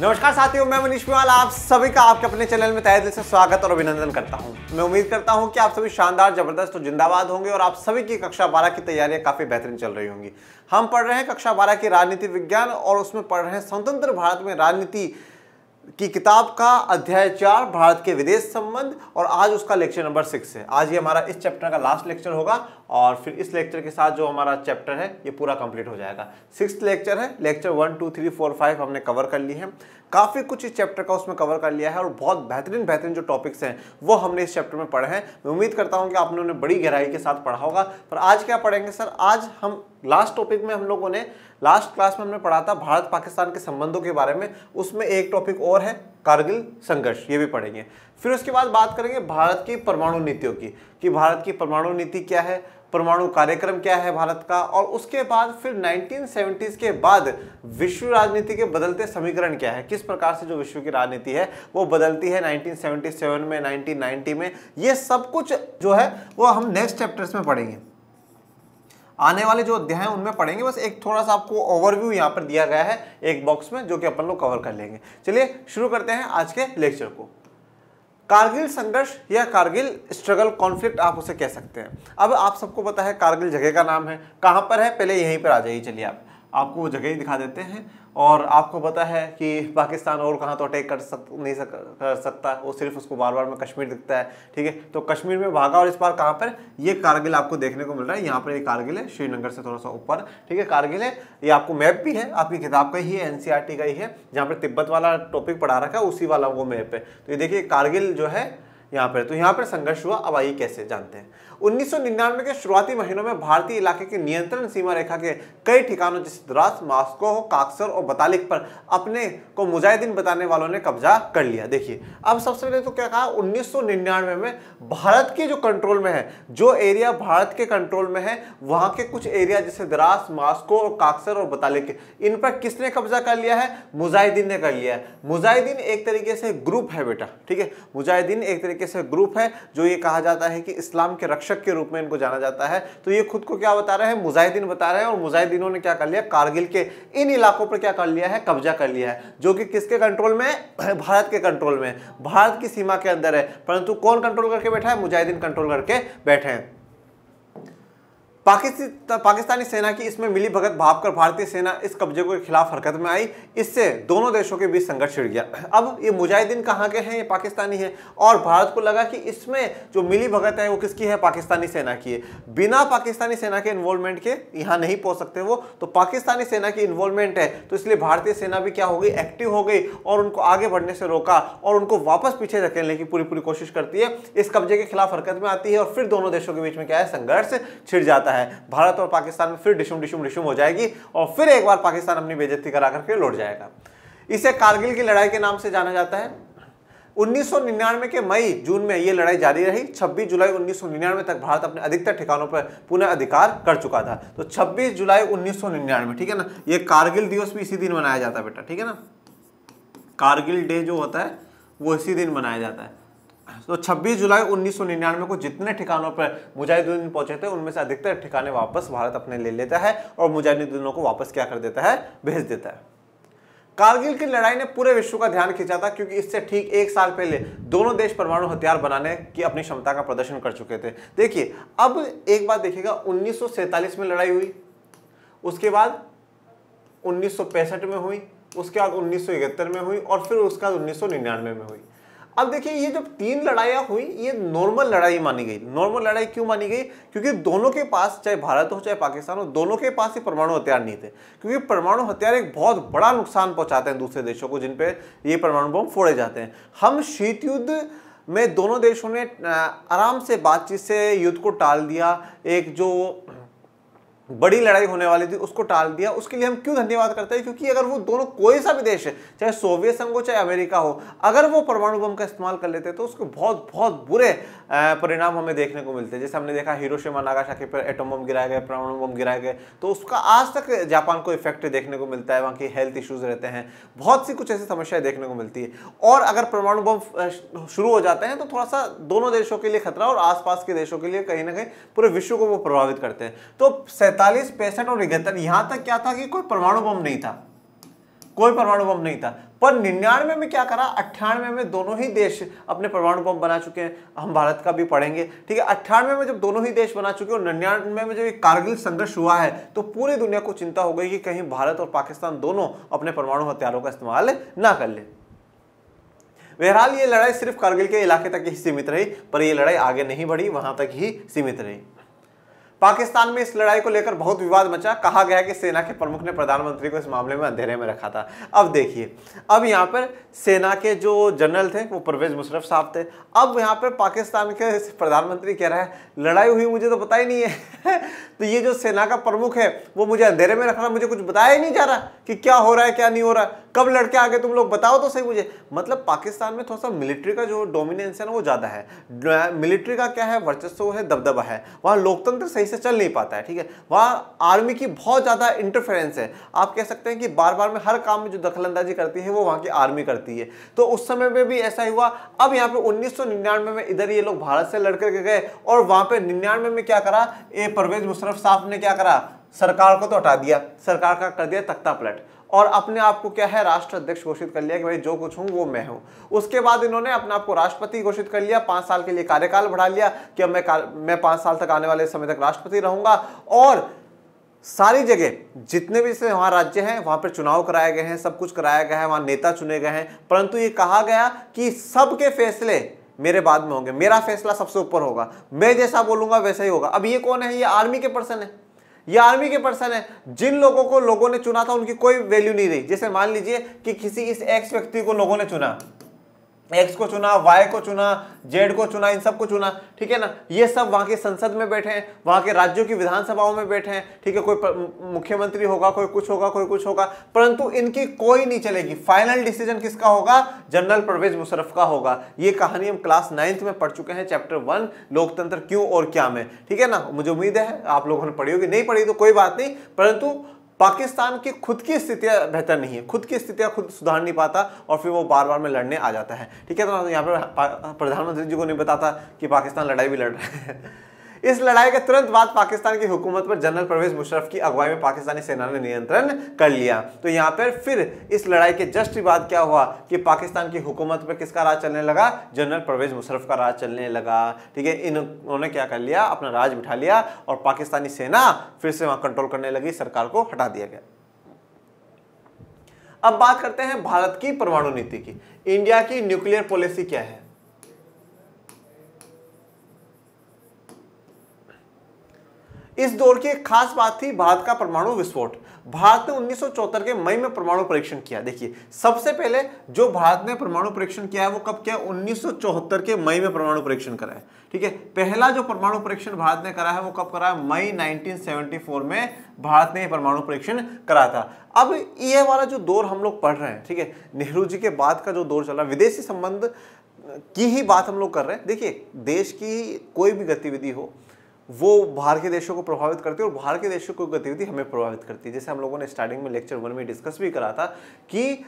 नमस्कार साथियों मैं मनीष कुमार आप सभी का आपके अपने चैनल में तहे दिल से स्वागत और अभिनंदन करता हूं मैं उम्मीद करता हूं कि आप सभी शानदार जबरदस्त और जिंदाबाद होंगे और आप सभी की कक्षा बारह की तैयारियां काफ़ी बेहतरीन चल रही होंगी हम पढ़ रहे हैं कक्षा बारह की राजनीति विज्ञान और उसमें पढ़ रहे हैं स्वतंत्र भारत में राजनीति की किताब का अध्याय चार भारत के विदेश संबंध और आज उसका लेक्चर नंबर सिक्स है आज ये हमारा इस चैप्टर का लास्ट लेक्चर होगा और फिर इस लेक्चर के साथ जो हमारा चैप्टर है ये पूरा कंप्लीट हो जाएगा सिक्स लेक्चर है lecture one two three four five हमने कवर कर ली है काफ़ी कुछ इस चैप्टर का उसमें कवर कर लिया है और बहुत बेहतरीन बेहतरीन जो टॉपिक्स हैं वो हमने इस चैप्टर में पढ़े हैं मैं उम्मीद करता हूँ कि आपने उन्हें बड़ी गहराई के साथ पढ़ा होगा पर आज क्या पढ़ेंगे सर आज हम लास्ट टॉपिक में हम लोगों ने लास्ट क्लास में हमने पढ़ा था भारत पाकिस्तान के संबंधों के बारे में उसमें एक टॉपिक और है कारगिल संघर्ष ये भी पढ़ेंगे फिर उसके बाद बात करेंगे भारत की परमाणु नीतियों की कि भारत की परमाणु नीति क्या है परमाणु कार्यक्रम क्या है भारत का और उसके बाद फिर 1970s के बाद विश्व राजनीति के बदलते समीकरण क्या है किस प्रकार से जो विश्व की राजनीति है वो बदलती है 1977 में 1990 में ये सब कुछ जो है वो हम नेक्स्ट चैप्टर्स में पढ़ेंगे आने वाले जो अध्याय हैं उनमें पढ़ेंगे बस एक थोड़ा सा आपको ओवरव्यू यहाँ पर दिया गया है एक बॉक्स में जो कि अपन लोग कवर कर लेंगे चलिए शुरू करते हैं आज के लेक्चर को कारगिल संघर्ष या कारगिल स्ट्रगल कॉन्फ्लिक्ट आप उसे कह सकते हैं अब आप सबको पता है कारगिल जगह का नाम है कहाँ पर है पहले यहीं पर आ जाइए चलिए आप आपको वो जगह ही दिखा देते हैं और आपको पता है कि पाकिस्तान और कहाँ तो अटैक कर सक नहीं सक, कर सकता वो सिर्फ उसको बार बार में कश्मीर दिखता है ठीक है तो कश्मीर में भागा और इस बार कहाँ पर ये कारगिल आपको देखने को मिल रहा है यहाँ पर ये कारगिल है श्रीनगर से थोड़ा सा ऊपर ठीक है कारगिल है ये आपको मैप भी है आपकी किताब का ही है एन का ही है जहाँ पर तिब्बत वाला टॉपिक पढ़ा रखा है उसी वाला वो मैप है तो ये देखिए कारगिल जो है यहाँ पर तो यहाँ पर संघर्ष हुआ अब आइए कैसे जानते हैं उन्नीस के शुरुआती महीनों में भारतीय इलाके की नियंत्रण सीमा रेखा के कई ठिकानों जैसे द्रास मास्को काक्सर और बतालिक पर अपने को मुजाहिदीन बताने वालों ने कब्जा कर लिया देखिए अब सबसे पहले तो क्या कहा उन्नीस में भारत के जो कंट्रोल में है जो एरिया भारत के कंट्रोल में है वहां के कुछ एरिया जैसे द्रास मास्को और काक्सर और बतालिक इन पर किसने कब्जा कर लिया है मुजाहिदीन ने कर लिया है मुजाहिदीन एक तरीके से ग्रुप है बेटा ठीक है मुजाहिदीन एक तरीके से ग्रुप है जो ये कहा जाता है कि इस्लाम के रक्षा रक्षक के रूप में इनको जाना जाता है तो ये खुद को क्या बता रहे हैं मुजाहिदीन बता रहे हैं और मुजाहिदीनों ने क्या कर लिया कारगिल के इन इलाकों पर क्या कर लिया है कब्जा कर लिया है जो कि किसके कंट्रोल में भारत के कंट्रोल में भारत की सीमा के अंदर है परंतु कौन कंट्रोल करके बैठा है मुजाहिदीन कंट्रोल करके बैठे हैं पाकिस्तानी सेना की इसमें मिली भगत भापकर भारतीय सेना इस कब्जे के खिलाफ हरकत में आई इससे दोनों देशों के बीच संघर्ष छिड़ गया अब ये मुजाहिदीन कहाँ के हैं ये पाकिस्तानी है और भारत को लगा कि इसमें जो मिली भगत है वो किसकी है पाकिस्तानी सेना की है बिना पाकिस्तानी सेना के इन्वॉल्वमेंट के यहाँ नहीं पहुँच सकते वो तो पाकिस्तानी सेना की इन्वॉल्वमेंट है तो इसलिए भारतीय सेना भी क्या हो गई एक्टिव हो गई और उनको आगे बढ़ने से रोका और उनको वापस पीछे धकेलने की पूरी पूरी कोशिश करती है इस कब्जे के खिलाफ हरकत में आती है और फिर दोनों देशों के बीच में क्या है संघर्ष छिड़ जाता है है भारत और पाकिस्तान में फिर डिशुम डिशुम डिशुम हो जाएगी और फिर एक बार पाकिस्तान अपनी बेजती करा करके लौट जाएगा इसे कारगिल की लड़ाई के नाम से जाना जाता है 1999 के मई जून में ये लड़ाई जारी रही 26 जुलाई 1999 तक भारत अपने अधिकतर ठिकानों पर पुनः अधिकार कर चुका था तो 26 जुलाई 1999 ठीक है ना ये कारगिल दिवस भी इसी दिन मनाया जाता है बेटा ठीक है ना कारगिल डे जो होता है वो इसी दिन मनाया जाता है तो 26 जुलाई 1999 को जितने ठिकानों पर मुजाहिदीन पहुंचे थे उनमें से अधिकतर ठिकाने वापस भारत अपने ले लेता है और मुजाहिदीनों को वापस क्या कर देता है भेज देता है कारगिल की लड़ाई ने पूरे विश्व का ध्यान खींचा था क्योंकि इससे ठीक एक साल पहले दोनों देश परमाणु हथियार बनाने की अपनी क्षमता का प्रदर्शन कर चुके थे देखिए अब एक बात देखिएगा उन्नीस में लड़ाई हुई उसके बाद उन्नीस में हुई उसके बाद उन्नीस में हुई और फिर उसके बाद उन्नीस में हुई अब देखिए ये जो तीन लड़ाइयाँ हुई ये नॉर्मल लड़ाई मानी गई नॉर्मल लड़ाई क्यों मानी गई क्योंकि दोनों के पास चाहे भारत हो चाहे पाकिस्तान हो दोनों के पास ही परमाणु हथियार नहीं थे क्योंकि परमाणु हथियार एक बहुत बड़ा नुकसान पहुंचाते हैं दूसरे देशों को जिन पर ये परमाणु बम फोड़े जाते हैं हम शीत युद्ध में दोनों देशों ने आराम से बातचीत से युद्ध को टाल दिया एक जो बड़ी लड़ाई होने वाली थी उसको टाल दिया उसके लिए हम क्यों धन्यवाद करते हैं क्योंकि अगर वो दोनों कोई सा भी देश है चाहे सोवियत संघ हो चाहे अमेरिका हो अगर वो परमाणु बम का इस्तेमाल कर लेते तो उसके बहुत बहुत बुरे परिणाम हमें देखने को मिलते हैं जैसे हमने देखा हिरोशिमा नागासाकी पर एटम बम गिराए गए परमाणु बम गिराए गए तो उसका आज तक जापान को इफेक्ट देखने को मिलता है वहाँ की हेल्थ इश्यूज रहते हैं बहुत सी कुछ ऐसी समस्याएं देखने को मिलती है और अगर परमाणु बम शुरू हो जाते हैं तो थोड़ा सा दोनों देशों के लिए खतरा और आसपास के देशों के लिए कहीं ना कहीं पूरे विश्व को वो प्रभावित करते हैं तो सैंतालीस पैंसठ और इकहत्तर यहाँ तक क्या था कि कोई परमाणु बम नहीं था कोई परमाणु बम नहीं था पर निन्यानवे में क्या करा अट्ठानवे में दोनों ही देश अपने परमाणु बम बना चुके हैं हम भारत का भी पढ़ेंगे ठीक है अट्ठानवे में जब दोनों ही देश बना चुके और निन्यानवे में जब कारगिल संघर्ष हुआ है तो पूरी दुनिया को चिंता हो गई कि कहीं भारत और पाकिस्तान दोनों अपने परमाणु हथियारों का इस्तेमाल ना कर ले बहरहाल ये लड़ाई सिर्फ कारगिल के इलाके तक ही सीमित रही पर यह लड़ाई आगे नहीं बढ़ी वहां तक ही सीमित रही पाकिस्तान में इस लड़ाई को लेकर बहुत विवाद मचा कहा गया कि सेना के प्रमुख ने प्रधानमंत्री को इस मामले में अंधेरे में रखा था अब देखिए अब यहाँ पर सेना के जो जनरल थे वो परवेज मुशरफ साहब थे अब यहाँ पर पाकिस्तान के प्रधानमंत्री कह रहा है लड़ाई हुई मुझे तो पता ही नहीं है तो ये जो सेना का प्रमुख है वो मुझे अंधेरे में रख रहा मुझे कुछ बताया ही नहीं जा रहा कि क्या हो रहा है क्या नहीं हो रहा कब लड़के आगे तुम लोग बताओ तो सही मुझे मतलब पाकिस्तान में थोड़ा सा मिलिट्री का जो डोमिनेंस है ना वो ज़्यादा है मिलिट्री का क्या है वर्चस्व है दबदबा है वहाँ लोकतंत्र सही से चल नहीं पाता है ठीक है वहाँ आर्मी की बहुत ज़्यादा इंटरफेरेंस है आप कह सकते हैं कि बार बार में हर काम में जो दखल करती है वो वहाँ की आर्मी करती है तो उस समय में भी ऐसा ही हुआ अब यहाँ पे उन्नीस में इधर ये लोग भारत से लड़कर के गए और वहाँ पे निन्यानवे में क्या करा ए परवेज मुशरफ साहब ने क्या करा सरकार को तो हटा दिया सरकार का कर दिया तख्ता पलट और अपने आप को क्या है राष्ट्र अध्यक्ष घोषित कर लिया कि भाई जो कुछ हूँ वो मैं हूँ उसके बाद इन्होंने अपने आप को राष्ट्रपति घोषित कर लिया पाँच साल के लिए कार्यकाल बढ़ा लिया कि अब मैं मैं पाँच साल तक आने वाले समय तक राष्ट्रपति रहूंगा और सारी जगह जितने भी से वहाँ राज्य हैं वहाँ पर चुनाव कराए गए हैं सब कुछ कराया गया है वहाँ नेता चुने गए हैं परंतु ये कहा गया कि सबके फैसले मेरे बाद में होंगे मेरा फैसला सबसे ऊपर होगा मैं जैसा बोलूंगा वैसा ही होगा अब ये कौन है ये आर्मी के पर्सन है ये आर्मी के पर्सन है जिन लोगों को लोगों ने चुना था उनकी कोई वैल्यू नहीं रही जैसे मान लीजिए कि किसी इस एक्स व्यक्ति को लोगों ने चुना एक्स को चुना वाई को चुना जेड को चुना इन सबको चुना ठीक है ना ये सब वहाँ के संसद में बैठे हैं वहाँ के राज्यों की विधानसभाओं में बैठे हैं ठीक है कोई मुख्यमंत्री होगा कोई कुछ होगा कोई कुछ होगा परंतु इनकी कोई नहीं चलेगी फाइनल डिसीजन किसका होगा जनरल परवेज मुशरफ का होगा ये कहानी हम क्लास नाइन्थ में पढ़ चुके हैं चैप्टर वन लोकतंत्र क्यों और क्या में ठीक है ना मुझे उम्मीद है आप लोगों ने पढ़ी होगी नहीं पढ़ी तो कोई बात नहीं परंतु पाकिस्तान की खुद की स्थितियाँ बेहतर नहीं है खुद की स्थितियाँ खुद सुधार नहीं पाता और फिर वो बार बार में लड़ने आ जाता है ठीक है तो यहाँ पर प्रधानमंत्री जी को नहीं बताता कि पाकिस्तान लड़ाई भी लड़ रहा है इस लड़ाई के तुरंत बाद पाकिस्तान की हुकूमत पर जनरल परवेज मुशरफ की अगुवाई में पाकिस्तानी सेना ने नियंत्रण कर लिया तो यहां पर फिर इस लड़ाई के जस्ट बाद क्या हुआ कि पाकिस्तान की हुकूमत पर किसका राज चलने लगा जनरल परवेज मुशरफ का राज चलने लगा ठीक है इन्होंने क्या कर लिया अपना राज बिठा लिया और पाकिस्तानी सेना फिर से वहां कंट्रोल करने लगी सरकार को हटा दिया गया अब बात करते हैं भारत की परमाणु नीति की इंडिया की न्यूक्लियर पॉलिसी क्या है इस दौर की एक खास बात थी भारत का परमाणु विस्फोट भारत ने उन्नीस के मई में परमाणु परीक्षण किया देखिए सबसे पहले जो भारत ने परमाणु परीक्षण किया है वो कब किया उन्नीस के मई में परमाणु परीक्षण करा है ठीक है पहला जो परमाणु परीक्षण भारत ने करा है वो कब करा है मई 1974 में भारत ने परमाणु परीक्षण करा था अब ये वाला जो दौर हम लोग पढ़ रहे हैं ठीक है नेहरू जी के बाद का जो दौर चल रहा है विदेशी संबंध की ही बात हम लोग कर रहे हैं देखिए देश की कोई भी गतिविधि हो वो बाहर के देशों को प्रभावित करती है और बाहर के देशों की गतिविधि हमें प्रभावित करती है जैसे हम लोगों ने स्टार्टिंग में लेक्चर वन में डिस्कस भी करा था कि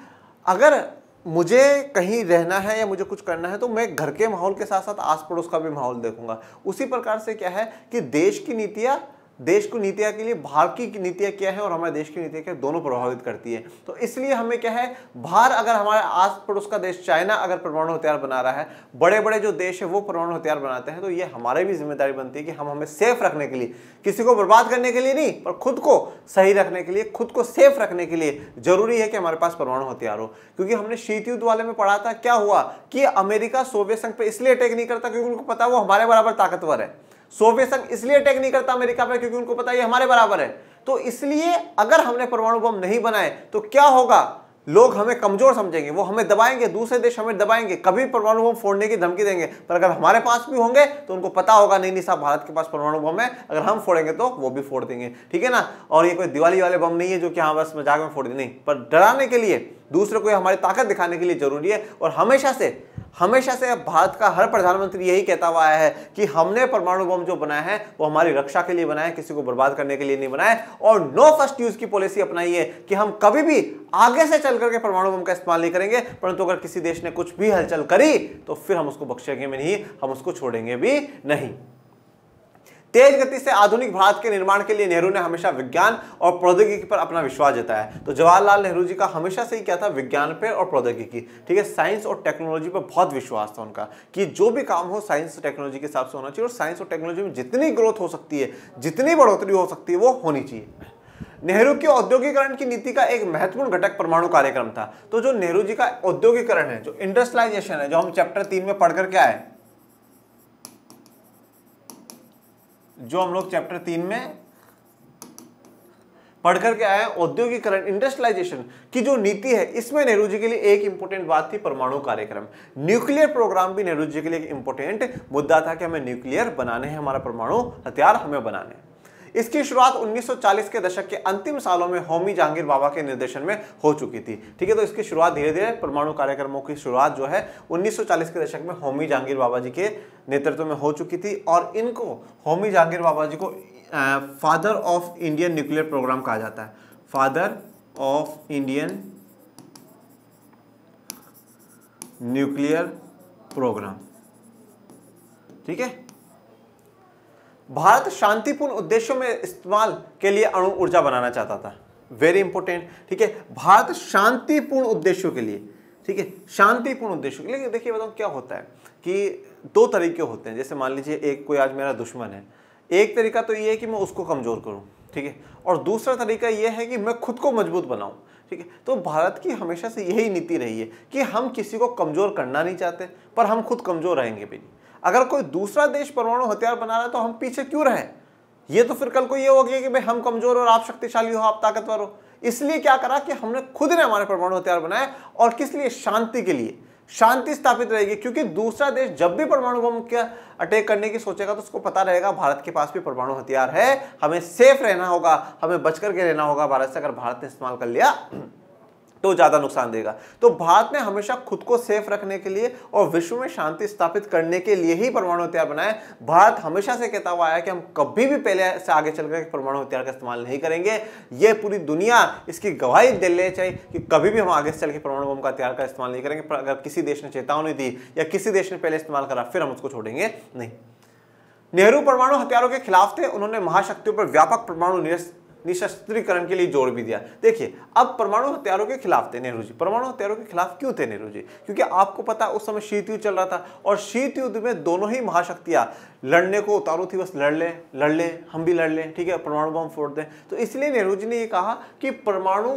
अगर मुझे कहीं रहना है या मुझे कुछ करना है तो मैं घर के माहौल के साथ साथ आस पड़ोस का भी माहौल देखूंगा उसी प्रकार से क्या है कि देश की नीतियाँ देश को नीतियाँ के लिए भारत की नीतियाँ क्या है और हमारे देश की नीतियाँ क्या दोनों प्रभावित करती है तो इसलिए हमें क्या है भारत अगर हमारे आस पड़ोस का देश चाइना अगर परमाणु हथियार बना रहा है बड़े बड़े जो देश है वो परमाणु हथियार बनाते हैं तो ये हमारे भी जिम्मेदारी बनती है कि हम हमें सेफ रखने के लिए किसी को बर्बाद करने के लिए नहीं पर खुद को सही रखने के लिए खुद को सेफ रखने के लिए जरूरी है कि हमारे पास परमाणु हथियार हो क्योंकि हमने शीत युद्ध वाले में पढ़ा था क्या हुआ कि अमेरिका सोवियत संघ पर इसलिए अटैक नहीं करता क्योंकि उनको पता वो हमारे बराबर ताकतवर है सोवियत संघ इसलिए अटैक नहीं करता अमेरिका पर क्योंकि उनको पता है हमारे बराबर है तो इसलिए अगर हमने परमाणु बम नहीं बनाए तो क्या होगा लोग हमें कमजोर समझेंगे वो हमें दबाएंगे दूसरे देश हमें दबाएंगे कभी परमाणु बम फोड़ने की धमकी देंगे पर अगर हमारे पास भी होंगे तो उनको पता होगा नहीं नहीं साहब भारत के पास परमाणु बम है अगर हम फोड़ेंगे तो वो भी फोड़ देंगे ठीक है ना और ये कोई दिवाली वाले बम नहीं है जो कि हाँ बस मजाक में फोड़ देंगे नहीं पर डराने के लिए दूसरे को हमारी ताकत दिखाने के लिए जरूरी है और हमेशा से हमेशा से भारत का हर प्रधानमंत्री यही कहता हुआ है कि हमने परमाणु बम जो बनाया है वो हमारी रक्षा के लिए बनाया किसी को बर्बाद करने के लिए नहीं बनाया और नो फर्स्ट यूज की पॉलिसी अपनाई है कि हम कभी भी आगे से चल करके परमाणु बम का इस्तेमाल नहीं करेंगे परंतु अगर किसी देश ने कुछ भी हलचल करी तो फिर हम उसको बख्शेंगे भी नहीं हम उसको छोड़ेंगे भी नहीं तेज गति से आधुनिक भारत के निर्माण के लिए नेहरू ने हमेशा विज्ञान और प्रौद्योगिकी पर अपना विश्वास जताया तो जवाहरलाल नेहरू जी का हमेशा से ही क्या था विज्ञान पर और प्रौद्योगिकी ठीक है साइंस और टेक्नोलॉजी पर बहुत विश्वास था उनका कि जो भी काम हो साइंस और टेक्नोलॉजी के हिसाब से होना चाहिए और साइंस और टेक्नोलॉजी में जितनी ग्रोथ हो सकती है जितनी बढ़ोतरी हो सकती है वो होनी चाहिए नेहरू की औद्योगिकरण की नीति का एक महत्वपूर्ण घटक परमाणु कार्यक्रम था तो जो नेहरू जी का औद्योगिकरण है जो इंडस्ट्रियलाइजेशन है जो हम चैप्टर तीन में पढ़ करके आए जो हम लोग चैप्टर तीन में पढ़ करके आए औद्योगिकरण इंडस्ट्रियलाइजेशन की जो नीति है इसमें नेहरू जी के लिए एक इंपॉर्टेंट बात थी परमाणु कार्यक्रम न्यूक्लियर प्रोग्राम भी नेहरू जी के लिए एक इंपॉर्टेंट मुद्दा था कि हमें न्यूक्लियर बनाने हैं हमारा परमाणु हथियार हमें बनाने हैं इसकी शुरुआत 1940 के दशक के अंतिम सालों में होमी जहांगीर बाबा के निर्देशन में हो चुकी थी ठीक है तो इसकी शुरुआत धीरे धीरे परमाणु कार्यक्रमों की शुरुआत जो है 1940 के दशक में होमी जहांगीर बाबा जी के नेतृत्व में हो चुकी थी और इनको होमी जहांगीर बाबा जी को father of Indian nuclear programme कहा जाता है father of Indian nuclear programme ठीक है भारत शांतिपूर्ण उद्देश्यों में इस्तेमाल के लिए अणु ऊर्जा बनाना चाहता था वेरी इंपॉर्टेंट ठीक है भारत शांतिपूर्ण उद्देश्यों के लिए ठीक है शांतिपूर्ण उद्देश्यों के लिए देखिए बताऊँ क्या होता है कि दो तरीके होते हैं जैसे मान लीजिए एक कोई आज मेरा दुश्मन है एक तरीका तो ये है कि मैं उसको कमज़ोर करूँ ठीक है और दूसरा तरीका ये है कि मैं खुद को मजबूत बनाऊँ ठीक है तो भारत की हमेशा से यही नीति रही है कि हम किसी को कमज़ोर करना नहीं चाहते पर हम खुद कमज़ोर रहेंगे भी अगर कोई दूसरा देश परमाणु हथियार बना रहा है तो हम पीछे क्यों रहें ये तो फिर कल को ये हो गया कि भाई हम कमजोर और आप शक्तिशाली हो आप ताकतवर हो इसलिए क्या करा कि हमने खुद ने हमारे परमाणु हथियार बनाए और किस लिए शांति के लिए शांति स्थापित रहेगी क्योंकि दूसरा देश जब भी परमाणु बम का अटैक करने की सोचेगा तो उसको पता रहेगा भारत के पास भी परमाणु हथियार है हमें सेफ रहना होगा हमें बच करके रहना होगा भारत से अगर भारत ने इस्तेमाल कर लिया तो ज़्यादा नुकसान देगा तो भारत ने हमेशा खुद को सेफ रखने के लिए और विश्व में शांति स्थापित करने के लिए ही परमाणु हथियार बनाए भारत हमेशा से कहता हुआ आया कि हम कभी भी पहले से आगे चलकर परमाणु हथियार का इस्तेमाल नहीं करेंगे यह पूरी दुनिया इसकी गवाही दे ले चाहिए कि कभी भी हम आगे से चल के परमाणु बम का हथियार का इस्तेमाल नहीं करेंगे अगर किसी देश ने चेतावनी दी या किसी देश ने पहले इस्तेमाल करा फिर हम उसको छोड़ेंगे नहीं नेहरू परमाणु हथियारों के खिलाफ थे उन्होंने महाशक्तियों पर व्यापक परमाणु निशस्त्रीकरण के लिए जोर भी दिया देखिए अब परमाणु हथियारों के खिलाफ थे नेहरू जी परमाणु हथियारों के खिलाफ क्यों थे नेहरू जी क्योंकि आपको पता उस समय शीत युद्ध चल रहा था और शीत युद्ध में दोनों ही महाशक्तियां लड़ने को उतारू थी बस लड़ लें लड़ लें हम भी लड़ लें ठीक है परमाणु बम फोड़ दें तो इसलिए नेहरू जी ने यह कहा कि परमाणु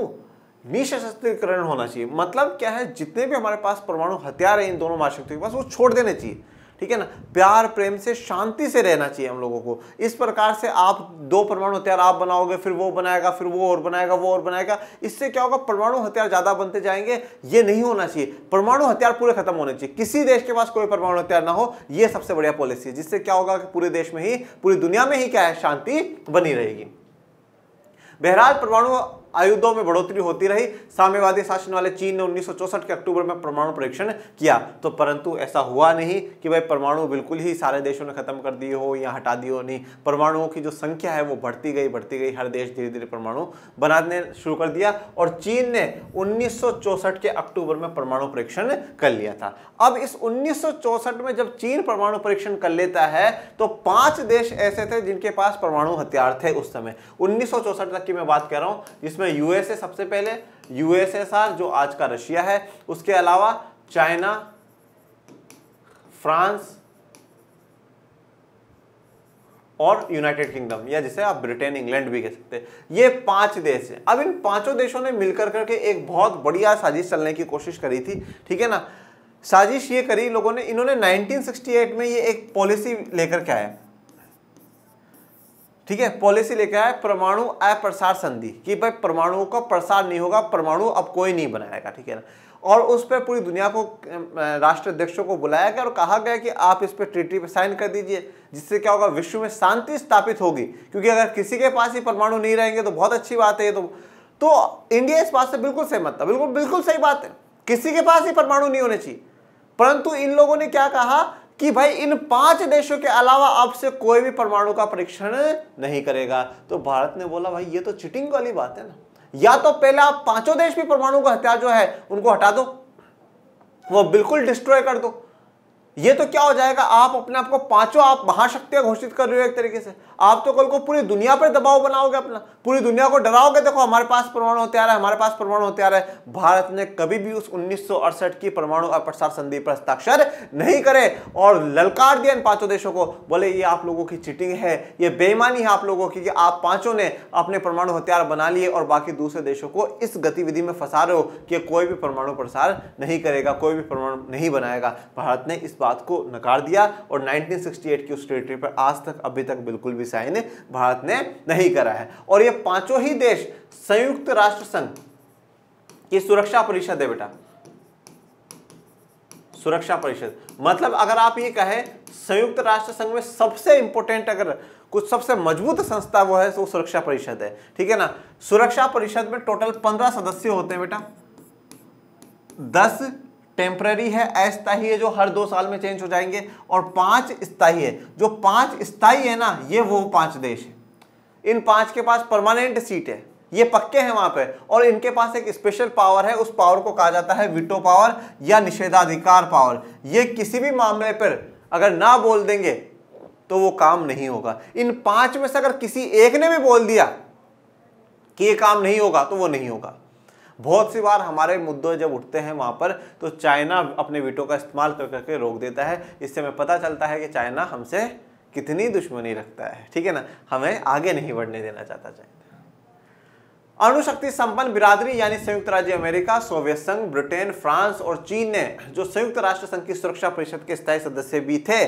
निशस्त्रीकरण होना चाहिए मतलब क्या है जितने भी हमारे पास परमाणु हथियार हैं इन दोनों महाशक्तियों के पास वो छोड़ देने चाहिए ठीक है ना प्यार प्रेम से शांति से रहना चाहिए हम लोगों को इस प्रकार से आप दो परमाणु हथियार आप बनाओगे फिर वो बनाएगा फिर वो और बनाएगा वो और बनाएगा इससे क्या होगा परमाणु हथियार ज़्यादा बनते जाएंगे ये नहीं होना चाहिए परमाणु हथियार पूरे खत्म होने चाहिए किसी देश के पास कोई परमाणु हथियार ना हो यह सबसे बढ़िया पॉलिसी है जिससे क्या होगा कि पूरे देश में ही पूरी दुनिया में ही क्या है शांति बनी रहेगी बहरहाल परमाणु आयुधों में बढ़ोतरी होती रही साम्यवादी शासन वाले चीन ने उन्नीस के अक्टूबर में परमाणु परीक्षण किया तो परंतु ऐसा हुआ नहीं कि भाई परमाणु बिल्कुल ही सारे देशों ने खत्म कर दिए हो या हटा दिए हो नहीं परमाणुओं की जो संख्या है वो बढ़ती गई बढ़ती गई हर देश धीरे धीरे परमाणु बनाने शुरू कर दिया और चीन ने उन्नीस के अक्टूबर में परमाणु परीक्षण कर लिया था अब इस उन्नीस में जब चीन परमाणु परीक्षण कर लेता है तो पांच देश ऐसे थे जिनके पास परमाणु हथियार थे उस समय उन्नीस तक की मैं बात कर रहा हूं जिसमें जिसमें यूएसए सबसे पहले यूएसएसआर जो आज का रशिया है उसके अलावा चाइना फ्रांस और यूनाइटेड किंगडम या जिसे आप ब्रिटेन इंग्लैंड भी कह सकते हैं ये पांच देश हैं अब इन पांचों देशों ने मिलकर करके एक बहुत बढ़िया साजिश चलने की कोशिश करी थी ठीक है ना साजिश ये करी लोगों ने इन्होंने 1968 में ये एक पॉलिसी लेकर के आया ठीक है पॉलिसी लेकर आए परमाणु अप्रसार संधि कि भाई परमाणुओं का प्रसार नहीं होगा परमाणु अब कोई नहीं बनाएगा ठीक है ना और उस पर पूरी दुनिया को राष्ट्र अध्यक्षों को बुलाया गया और कहा गया कि आप इस पर ट्रीटी पर साइन कर दीजिए जिससे क्या होगा विश्व में शांति स्थापित होगी क्योंकि अगर किसी के पास ही परमाणु नहीं रहेंगे तो बहुत अच्छी बात है ये तो तो इंडिया इस बात से बिल्कुल सहमत था बिल्कुल बिल्कुल सही बात है किसी के पास ही परमाणु नहीं होने चाहिए परंतु इन लोगों ने क्या कहा कि भाई इन पांच देशों के अलावा आपसे कोई भी परमाणु का परीक्षण नहीं करेगा तो भारत ने बोला भाई ये तो चिटिंग वाली बात है ना या तो पहले आप पांचों देश भी परमाणु का हथियार जो है उनको हटा दो वो बिल्कुल डिस्ट्रॉय कर दो ये तो क्या हो जाएगा आप अपने आप को पांचों आप महाशक्तियां घोषित कर रहे हो एक तरीके से आप तो कल को पूरी दुनिया पर दबाव बनाओगे अपना पूरी दुनिया को डराओगे देखो हमारे पास परमाणु हथियार है हमारे पास परमाणु हथियार है भारत ने कभी भी उस उन्नीस की परमाणु अप्रसार संधि पर हस्ताक्षर नहीं करे और ललकार दिया इन पांचों देशों को बोले ये आप लोगों की चिटिंग है ये बेईमानी है आप लोगों की कि आप पांचों ने अपने परमाणु हथियार बना लिए और बाकी दूसरे देशों को इस गतिविधि में फंसा रहे हो कि कोई भी परमाणु प्रसार नहीं करेगा कोई भी परमाणु नहीं बनाएगा भारत ने इस बात बात को नकार दिया और 1968 की उस टेरिटरी पर आज तक अभी तक बिल्कुल भी साइन भारत ने नहीं करा है और ये पांचों ही देश संयुक्त राष्ट्र संघ की सुरक्षा परिषद है बेटा सुरक्षा परिषद मतलब अगर आप ये कहें संयुक्त राष्ट्र संघ में सबसे इंपोर्टेंट अगर कुछ सबसे मजबूत संस्था वो है वो सुरक्षा परिषद है ठीक है ना सुरक्षा परिषद में टोटल पंद्रह सदस्य होते हैं बेटा दस टेम्प्ररी है अस्थाई है जो हर दो साल में चेंज हो जाएंगे और पांच स्थाई है जो पांच स्थाई है ना ये वो पांच देश है इन पांच के पास परमानेंट सीट है ये पक्के हैं वहां पे और इनके पास एक स्पेशल पावर है उस पावर को कहा जाता है विटो पावर या निषेधाधिकार पावर ये किसी भी मामले पर अगर ना बोल देंगे तो वो काम नहीं होगा इन पांच में से अगर किसी एक ने भी बोल दिया कि ये काम नहीं होगा तो वो नहीं होगा बहुत सी बार हमारे मुद्दे जब उठते हैं वहाँ पर तो चाइना अपने वीटो का इस्तेमाल कर करके रोक देता है इससे हमें पता चलता है कि चाइना हमसे कितनी दुश्मनी रखता है ठीक है ना हमें आगे नहीं बढ़ने देना चाहता चाइना अणुशक्ति संपन्न बिरादरी यानी संयुक्त राज्य अमेरिका सोवियत संघ ब्रिटेन फ्रांस और चीन ने जो संयुक्त राष्ट्र संघ की सुरक्षा परिषद के स्थायी सदस्य भी थे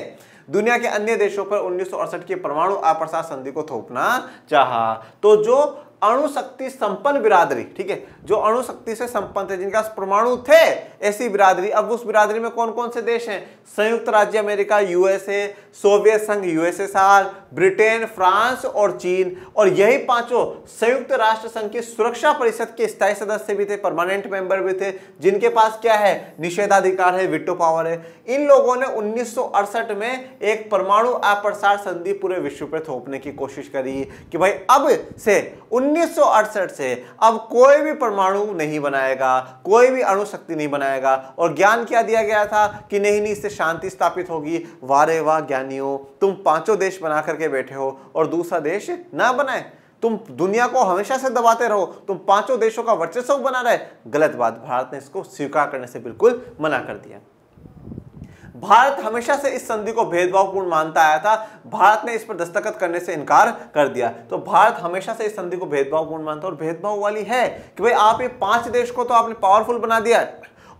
दुनिया के अन्य देशों पर उन्नीस के परमाणु अप्रसार संधि को थोपना चाहा तो जो अणुशक्ति संपन्न बिरादरी ठीक है जो अणुशक्ति से संपन्न थे जिनका परमाणु थे ऐसी बिरादरी अब उस बिरादरी में कौन कौन से देश हैं संयुक्त राज्य अमेरिका यूएसए सोवियत संघ यूएसएसआर ब्रिटेन फ्रांस और चीन और यही पांचों संयुक्त राष्ट्र संघ की सुरक्षा परिषद के स्थायी सदस्य भी थे परमानेंट मेंबर भी थे जिनके पास क्या है निषेधाधिकार है विटो पावर है इन लोगों ने उन्नीस में एक परमाणु अप्रसार संधि पूरे विश्व पर थोपने की कोशिश करी कि भाई अब से उन्नीस से अब कोई भी परमाणु नहीं बनाएगा कोई भी अणुशक्ति नहीं बनाएगा और ज्ञान क्या दिया गया था कि नहीं नहीं इससे शांति स्थापित होगी वारे वाह ज्ञानियों तुम पांचों देश बना करके करके बैठे हो और दूसरा देश ना बनाए तुम दुनिया को हमेशा से दबाते रहो तुम पांचों देशों का वर्चस्व बना रहे गलत बात भारत ने इसको स्वीकार करने से बिल्कुल मना कर दिया भारत हमेशा से इस संधि को भेदभावपूर्ण मानता आया था भारत ने इस पर दस्तखत करने से इनकार कर दिया तो भारत हमेशा से इस संधि को भेदभावपूर्ण मानता और भेदभाव वाली है कि भाई आप ये पांच देश को तो आपने पावरफुल बना दिया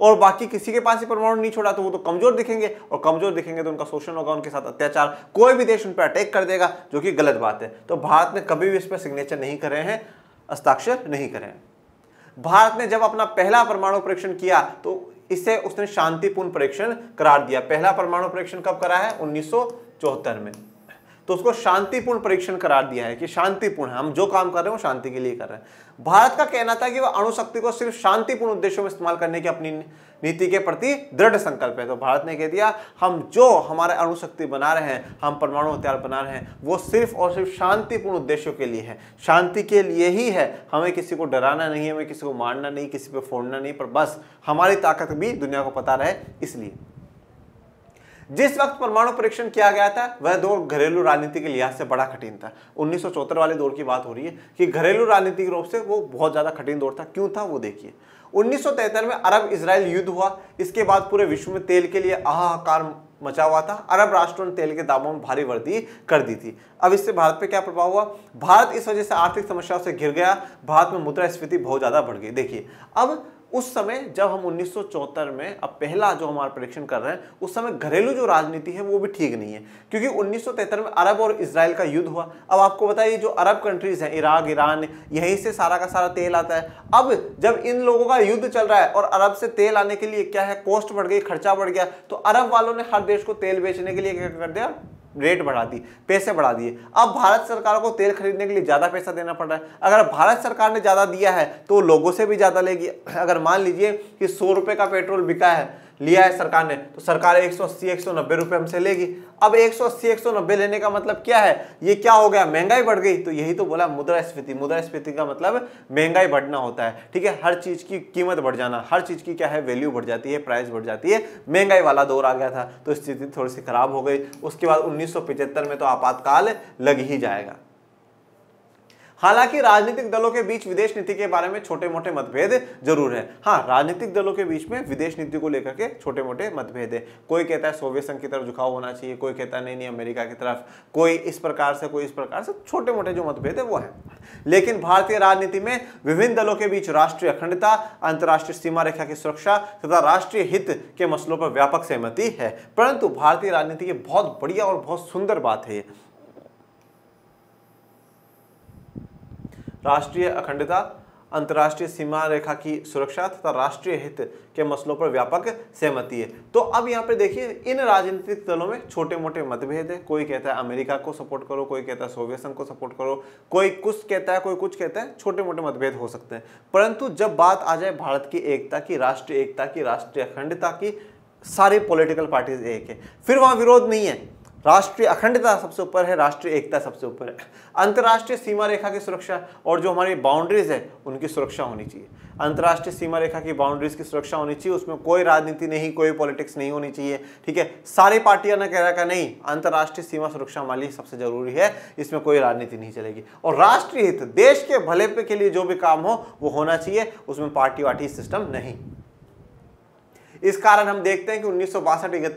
और बाकी किसी के पास ही परमाणु नहीं छोड़ा तो वो तो कमजोर दिखेंगे और कमजोर दिखेंगे तो उनका शोषण होगा उनके साथ अत्याचार कोई भी देश उन पर अटैक कर देगा जो कि गलत बात है तो भारत ने कभी भी इस पर सिग्नेचर नहीं करे हैं हस्ताक्षर नहीं करे हैं भारत ने जब अपना पहला परमाणु परीक्षण किया तो इसे उसने शांतिपूर्ण परीक्षण करार दिया पहला परमाणु परीक्षण कब करा है उन्नीस में तो उसको शांतिपूर्ण परीक्षण करार दिया है कि शांतिपूर्ण है हम जो काम कर रहे हैं वो शांति के लिए कर रहे हैं भारत का कहना था कि वह अणुशक्ति को सिर्फ शांतिपूर्ण उद्देश्यों में इस्तेमाल करने की अपनी नीति के प्रति दृढ़ संकल्प है तो भारत ने कह दिया हम जो हमारे अणुशक्ति बना रहे हैं हम परमाणु हथियार बना रहे हैं वो सिर्फ और सिर्फ शांतिपूर्ण उद्देश्यों के लिए है शांति के लिए ही है हमें किसी को डराना नहीं हमें किसी को मारना नहीं किसी पर फोड़ना नहीं पर बस हमारी ताकत भी दुनिया को पता रहे इसलिए जिस वक्त परमाणु परीक्षण किया गया था वह दौर घरेलू राजनीति के लिहाज से बड़ा कठिन था उन्नीस वाले दौर की बात हो रही है कि घरेलू राजनीतिक रूप से वो बहुत ज़्यादा कठिन दौर था क्यों था वो देखिए उन्नीस में अरब इसराइल युद्ध हुआ इसके बाद पूरे विश्व में तेल के लिए आहाकार मचा हुआ था अरब राष्ट्रों ने तेल के दामों में भारी वृद्धि कर दी थी अब इससे भारत पे क्या प्रभाव हुआ भारत इस वजह से आर्थिक समस्याओं से घिर गया भारत में मुद्रास्फीति बहुत ज़्यादा बढ़ गई देखिए अब उस समय जब हम उन्नीस में अब पहला जो हमारा परीक्षण कर रहे हैं उस समय घरेलू जो राजनीति है वो भी ठीक नहीं है क्योंकि उन्नीस में अरब और इसराइल का युद्ध हुआ अब आपको बताइए जो अरब कंट्रीज हैं इराक ईरान यहीं से सारा का सारा तेल आता है अब जब इन लोगों का युद्ध चल रहा है और अरब से तेल आने के लिए क्या है कॉस्ट बढ़ गई खर्चा बढ़ गया तो अरब वालों ने हर देश को तेल बेचने के लिए क्या कर दिया रेट बढ़ा दी पैसे बढ़ा दिए अब भारत सरकार को तेल खरीदने के लिए ज़्यादा पैसा देना पड़ रहा है अगर भारत सरकार ने ज़्यादा दिया है तो लोगों से भी ज़्यादा लेगी अगर मान लीजिए कि सौ रुपये का पेट्रोल बिका है लिया है सरकार ने तो सरकार एक सौ अस्सी एक सौ नब्बे रुपये हमसे लेगी अब एक सौ अस्सी एक सौ नब्बे लेने का मतलब क्या है ये क्या हो गया महंगाई बढ़ गई तो यही तो बोला मुद्रास्फीति मुद्रास्फीति का मतलब महंगाई बढ़ना होता है ठीक है हर चीज़ की कीमत बढ़ जाना हर चीज़ की क्या है वैल्यू बढ़ जाती है प्राइस बढ़ जाती है महंगाई वाला दौर आ गया था तो स्थिति थोड़ी सी खराब हो गई उसके बाद उन्नीस में तो आपातकाल लग ही जाएगा हालांकि राजनीतिक दलों के बीच विदेश नीति के बारे में छोटे मोटे मतभेद जरूर है हाँ राजनीतिक दलों के बीच में विदेश नीति को लेकर के छोटे मोटे मतभेद है कोई कहता है सोवियत संघ की तरफ झुकाव होना चाहिए कोई कहता है नहीं नहीं अमेरिका की तरफ कोई इस प्रकार से कोई इस प्रकार से छोटे मोटे जो मतभेद है वो है लेकिन भारतीय राजनीति में विभिन्न दलों के बीच राष्ट्रीय अखंडता अंतर्राष्ट्रीय सीमा रेखा की सुरक्षा तथा राष्ट्रीय हित के मसलों पर व्यापक सहमति है परंतु भारतीय राजनीति की बहुत बढ़िया और बहुत सुंदर बात है राष्ट्रीय अखंडता अंतर्राष्ट्रीय सीमा रेखा की सुरक्षा तथा राष्ट्रीय हित के मसलों पर व्यापक सहमति है तो अब यहाँ पर देखिए इन राजनीतिक दलों में छोटे मोटे मतभेद है कोई कहता है अमेरिका को सपोर्ट करो कोई कहता है सोवियत संघ को सपोर्ट करो कोई कुछ कहता है कोई कुछ कहता है छोटे मोटे मतभेद हो सकते हैं परंतु जब बात आ जाए भारत की एकता की राष्ट्रीय एकता की राष्ट्रीय अखंडता की सारी पॉलिटिकल पार्टीज एक है फिर वहाँ विरोध नहीं है राष्ट्रीय अखंडता सबसे ऊपर है राष्ट्रीय एकता सबसे ऊपर है अंतर्राष्ट्रीय सीमा रेखा की सुरक्षा और जो हमारी बाउंड्रीज है उनकी सुरक्षा होनी चाहिए अंतर्राष्ट्रीय सीमा रेखा की बाउंड्रीज की सुरक्षा होनी चाहिए उसमें कोई राजनीति नहीं कोई पॉलिटिक्स नहीं होनी चाहिए ठीक है सारी पार्टियां ना कह रहा का नहीं अंतर्राष्ट्रीय सीमा सुरक्षा हमारी सबसे जरूरी है इसमें कोई राजनीति नहीं चलेगी और राष्ट्रीय हित देश के भले पे के लिए जो भी काम हो वो होना चाहिए उसमें पार्टी वार्टी सिस्टम नहीं इस कारण हम देखते हैं कि उन्नीस सौ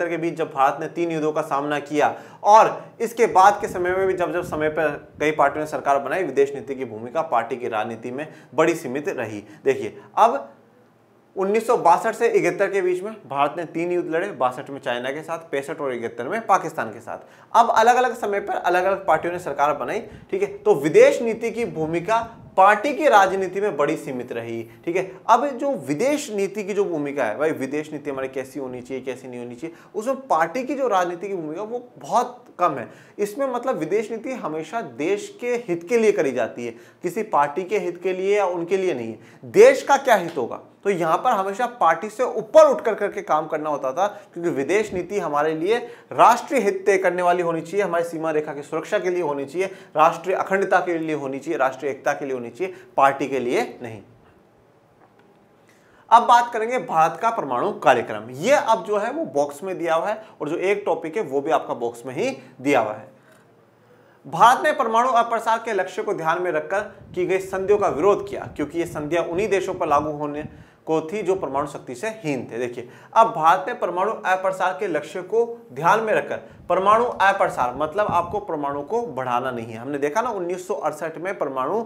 के बीच जब भारत ने तीन युद्धों का सामना किया और इसके बाद के समय में भी जब जब समय पर कई पार्टियों ने सरकार बनाई विदेश नीति की भूमिका पार्टी की राजनीति में बड़ी सीमित रही देखिए अब उन्नीस से इकहत्तर के बीच में भारत ने तीन युद्ध लड़े बासठ में चाइना के साथ पैंसठ और इकहत्तर में पाकिस्तान के साथ अब अलग अलग समय पर अलग अलग पार्टियों ने सरकार बनाई ठीक है तो विदेश नीति की भूमिका पार्टी की राजनीति में बड़ी सीमित रही ठीक है अब जो विदेश नीति की जो भूमिका है भाई विदेश नीति हमारी कैसी होनी चाहिए कैसी नहीं होनी चाहिए उसमें पार्टी की जो राजनीति की भूमिका वो बहुत कम है इसमें मतलब विदेश नीति हमेशा देश के हित के लिए करी जाती है किसी पार्टी के हित के लिए या उनके लिए नहीं है देश का क्या हित होगा तो यहाँ पर हमेशा पार्टी से ऊपर उठकर करके काम करना होता था क्योंकि विदेश नीति हमारे लिए राष्ट्रीय हित तय करने वाली होनी चाहिए हमारी सीमा रेखा की सुरक्षा के लिए होनी चाहिए राष्ट्रीय अखंडता के लिए होनी चाहिए राष्ट्रीय एकता के लिए होनी होनी चाहिए पार्टी के लिए नहीं अब बात करेंगे भारत का परमाणु कार्यक्रम ये अब जो है वो बॉक्स में दिया हुआ है और जो एक टॉपिक है वो भी आपका बॉक्स में ही दिया हुआ है भारत ने परमाणु अप्रसार के लक्ष्य को ध्यान में रखकर की गई संधियों का विरोध किया क्योंकि ये संधियां उन्हीं देशों पर लागू होने को थी जो परमाणु शक्ति से हीन थे देखिए अब भारत ने परमाणु अप्रसार के लक्ष्य को ध्यान में रखकर परमाणु अप्रसार मतलब आपको परमाणु को बढ़ाना नहीं है हमने देखा ना उन्नीस में परमाणु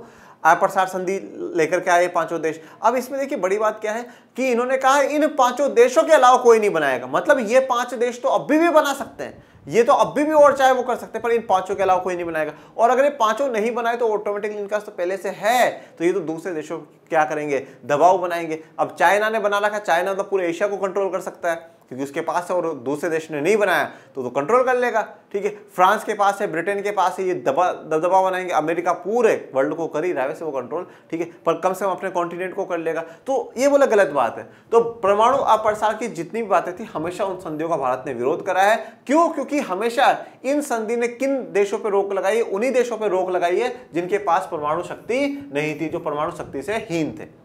अप्रसार संधि लेकर के आए पांचों देश अब इसमें देखिए बड़ी बात क्या है कि इन्होंने कहा इन पांचों देशों के अलावा कोई नहीं बनाएगा मतलब ये पांच देश तो अभी भी बना सकते हैं ये तो अभी भी और चाहे वो कर सकते हैं पर इन पांचों के अलावा कोई नहीं बनाएगा और अगर ये पांचों नहीं बनाए तो ऑटोमेटिकली इनका तो पहले से है तो ये तो दूसरे देशों क्या करेंगे दबाव बनाएंगे अब चाइना ने बना रखा चाइना तो पूरे एशिया को कंट्रोल कर सकता है क्योंकि उसके पास है और दूसरे देश ने नहीं बनाया तो वो तो कंट्रोल कर लेगा ठीक है फ्रांस के पास है ब्रिटेन के पास है ये दबा दबदबा बनाएंगे अमेरिका पूरे वर्ल्ड को कर ही रहा है वैसे वो कंट्रोल ठीक है पर कम से कम अपने कॉन्टिनेंट को कर लेगा तो ये बोला गलत बात है तो परमाणु अप्रसार की जितनी भी बातें थी हमेशा उन संधियों का भारत ने विरोध करा है क्यों क्योंकि हमेशा इन संधि ने किन देशों पर रोक लगाई है उन्हीं देशों पर रोक लगाई है जिनके पास परमाणु शक्ति नहीं थी जो परमाणु शक्ति से हीन थे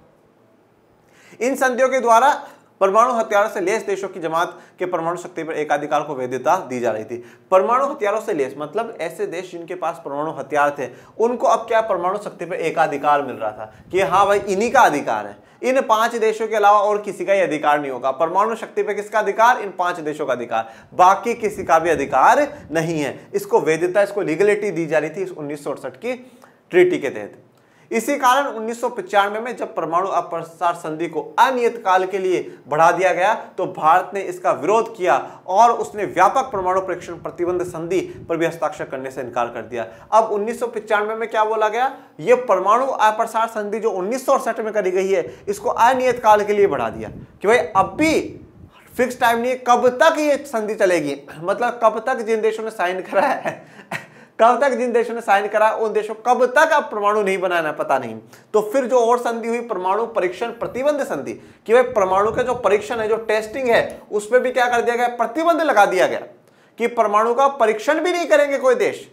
इन संधियों के द्वारा परमाणु हथियारों से लेस देशों की जमात के परमाणु शक्ति पर एकाधिकार को वैधता दी जा रही थी परमाणु हथियारों से लेस मतलब ऐसे देश जिनके पास परमाणु हथियार थे उनको अब क्या परमाणु शक्ति पर एकाधिकार मिल रहा था कि हाँ भाई इन्हीं का अधिकार है इन पांच देशों के अलावा और किसी का ही अधिकार नहीं होगा परमाणु शक्ति पर किसका अधिकार इन पांच देशों का अधिकार बाकी किसी का भी अधिकार नहीं है इसको वैधता इसको लीगलिटी दी जा रही थी इस उन्नीस की ट्रीटी के तहत इसी कारण उन्नीस में जब परमाणु अप्रसार संधि को अनियत काल के लिए बढ़ा दिया गया तो भारत ने इसका विरोध किया और उसने व्यापक परमाणु परीक्षण प्रतिबंध संधि पर भी हस्ताक्षर करने से इनकार कर दिया अब उन्नीस में क्या बोला गया ये परमाणु अप्रसार संधि जो उन्नीस में करी गई है इसको अनियत काल के लिए बढ़ा दिया कि भाई अब भी फिक्स टाइम नहीं है कब तक ये संधि चलेगी मतलब कब तक जिन देशों ने साइन करा है कब तक जिन देशों ने साइन करा उन देशों कब तक अब परमाणु नहीं बनाना पता नहीं तो फिर जो और संधि हुई परमाणु परीक्षण प्रतिबंध संधि कि भाई परमाणु का जो परीक्षण है जो टेस्टिंग है उसमें भी क्या कर दिया गया प्रतिबंध लगा दिया गया कि परमाणु का परीक्षण भी नहीं करेंगे कोई देश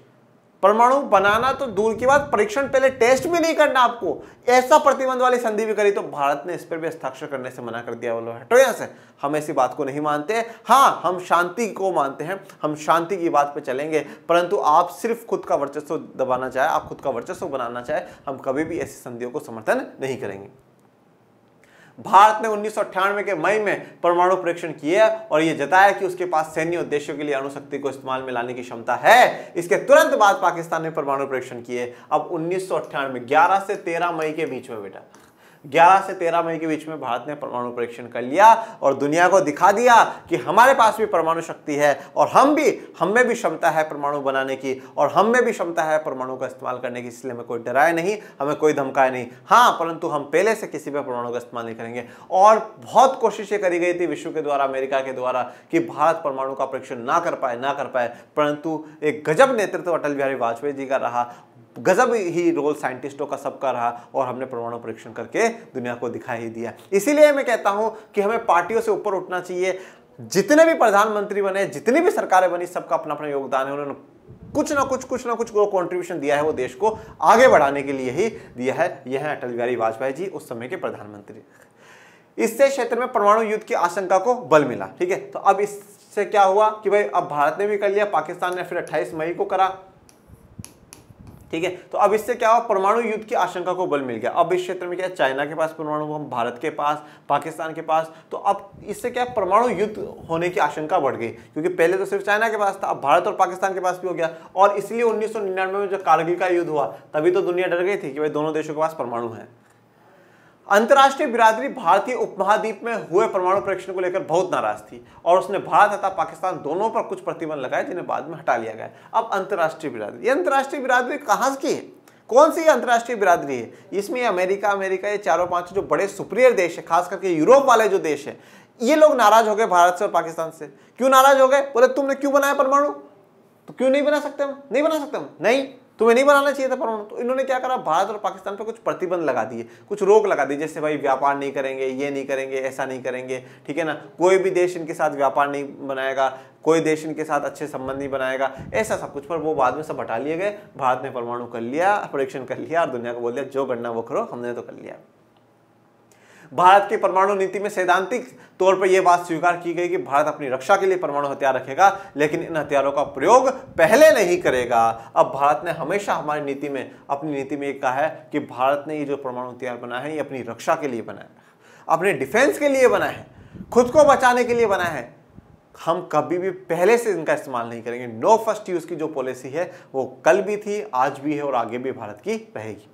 परमाणु बनाना तो दूर की बात परीक्षण पहले टेस्ट भी नहीं करना आपको ऐसा प्रतिबंध वाली संधि भी करी तो भारत ने इस पर भी हस्ताक्षर करने से मना कर दिया बोलो हटो तो यहाँ से हम ऐसी बात को नहीं मानते हाँ हम शांति को मानते हैं हम शांति की बात पर चलेंगे परंतु आप सिर्फ खुद का वर्चस्व दबाना चाहे आप खुद का वर्चस्व बनाना चाहे हम कभी भी ऐसी संधियों को समर्थन नहीं करेंगे भारत ने उन्नीस के मई में परमाणु परीक्षण किया और यह जताया कि उसके पास सैन्य उद्देश्यों के लिए अणुशक्ति को इस्तेमाल में लाने की क्षमता है इसके तुरंत बाद पाकिस्तान ने परमाणु परीक्षण किए अब उन्नीस सौ 11 से 13 मई के बीच में बेटा 11 से 13 मई के बीच में भारत ने परमाणु परीक्षण कर लिया और दुनिया को दिखा दिया कि हमारे पास भी परमाणु शक्ति है और हम भी हम में भी क्षमता है परमाणु बनाने की और हम में भी क्षमता है परमाणु का इस्तेमाल करने की इसलिए हमें कोई डराए नहीं हमें कोई धमकाए नहीं हाँ परंतु हम पहले से किसी भी परमाणु का इस्तेमाल नहीं करेंगे और बहुत कोशिशें करी गई थी विश्व के द्वारा अमेरिका के द्वारा कि भारत परमाणु का परीक्षण ना कर पाए ना कर पाए परंतु एक गजब नेतृत्व अटल बिहारी वाजपेयी जी का रहा गजब ही रोल साइंटिस्टों का सबका रहा और हमने परमाणु परीक्षण करके दुनिया को दिखा ही दिया इसीलिए मैं कहता हूं कि हमें पार्टियों से ऊपर उठना चाहिए जितने भी प्रधानमंत्री बने जितनी भी सरकारें बनी सबका अपना अपना योगदान है उन्होंने कुछ ना कुछ कुछ ना कुछ कॉन्ट्रीब्यूशन दिया है वो देश को आगे बढ़ाने के लिए ही दिया है यह है अटल बिहारी वाजपेयी जी उस समय के प्रधानमंत्री इससे क्षेत्र में परमाणु युद्ध की आशंका को बल मिला ठीक है तो अब इससे क्या हुआ कि भाई अब भारत ने भी कर लिया पाकिस्तान ने फिर 28 मई को करा ठीक है तो अब इससे क्या हुआ परमाणु युद्ध की आशंका को बल मिल गया अब इस क्षेत्र में क्या चाइना के पास परमाणु बम भारत के पास पाकिस्तान के पास तो अब इससे क्या परमाणु युद्ध होने की आशंका बढ़ गई क्योंकि पहले तो सिर्फ चाइना के पास था अब भारत और पाकिस्तान के पास भी हो गया और इसलिए उन्नीस में जो कारगिल का युद्ध हुआ तभी तो दुनिया डर गई थी कि भाई दोनों देशों के पास परमाणु है अंतर्राष्ट्रीय बिरादरी भारतीय उपमहाद्वीप में हुए परमाणु परीक्षण को लेकर बहुत नाराज थी और उसने भारत तथा पाकिस्तान दोनों पर कुछ प्रतिबंध लगाए जिन्हें बाद में हटा लिया गया अब अंतर्राष्ट्रीय बिरादरी ये अंतर्राष्ट्रीय बिरादरी कहाँ की है कौन सी अंतर्राष्ट्रीय बिरादरी है इसमें अमेरिका अमेरिका ये चारों पांच जो बड़े सुप्रियर देश है खास करके यूरोप वाले जो देश है ये लोग नाराज हो गए भारत से और पाकिस्तान से क्यों नाराज हो गए बोले तुमने क्यों बनाया परमाणु तो क्यों नहीं बना सकते हम नहीं बना सकते हम नहीं तुम्हें नहीं बनाना चाहिए था परमाणु तो इन्होंने क्या करा भारत और पाकिस्तान पर कुछ प्रतिबंध लगा दिए कुछ रोक लगा दी जैसे भाई व्यापार नहीं करेंगे ये नहीं करेंगे ऐसा नहीं करेंगे ठीक है ना कोई भी देश इनके साथ व्यापार नहीं बनाएगा कोई देश इनके साथ अच्छे संबंध नहीं बनाएगा ऐसा सब कुछ पर वो बाद में सब हटा लिए गए भारत ने परमाणु कर लिया परीक्षण कर लिया और दुनिया को बोल दिया जो करना वो करो हमने तो कर लिया भारत की परमाणु नीति में सैद्धांतिक तौर पर यह बात स्वीकार की गई कि भारत अपनी रक्षा के लिए परमाणु हथियार रखेगा लेकिन इन हथियारों का प्रयोग पहले नहीं करेगा अब भारत ने हमेशा हमारी नीति में अपनी नीति में कहा है कि भारत ने ये जो परमाणु हथियार बनाए हैं ये अपनी रक्षा के लिए बनाया अपने डिफेंस के लिए बनाए हैं खुद को बचाने के लिए बनाए हैं हम कभी भी पहले से इनका इस्तेमाल नहीं करेंगे नो फर्स्ट यूज़ की जो पॉलिसी है वो कल भी थी आज भी है और आगे भी भारत की रहेगी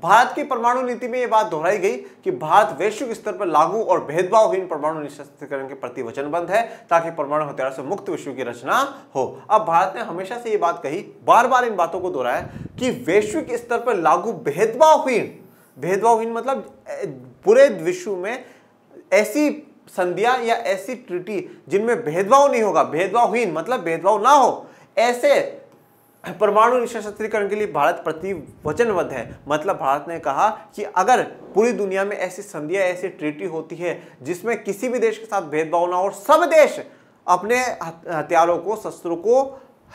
भारत की परमाणु नीति में यह बात दोहराई गई कि भारत वैश्विक स्तर पर लागू और भेदभावहीन परमाणु निशस्त्रीकरण के प्रति वचनबद्ध है ताकि परमाणु हथियारों से मुक्त विश्व की रचना हो अब भारत ने हमेशा से यह बात कही बार बार इन बातों को दोहराया कि वैश्विक स्तर पर लागू भेदभावहीन भेदभावहीन मतलब पूरे विश्व में ऐसी संध्या या ऐसी ट्रिटी जिनमें भेदभाव नहीं होगा भेदभावहीन मतलब भेदभाव ना हो ऐसे परमाणु निशस्त्रीकरण के लिए भारत प्रति वचनबद्ध है मतलब भारत ने कहा कि अगर पूरी दुनिया में ऐसी संधियाँ ऐसी ट्रीटी होती है जिसमें किसी भी देश के साथ भेदभाव ना हो और सब देश अपने हथियारों को शस्त्रों को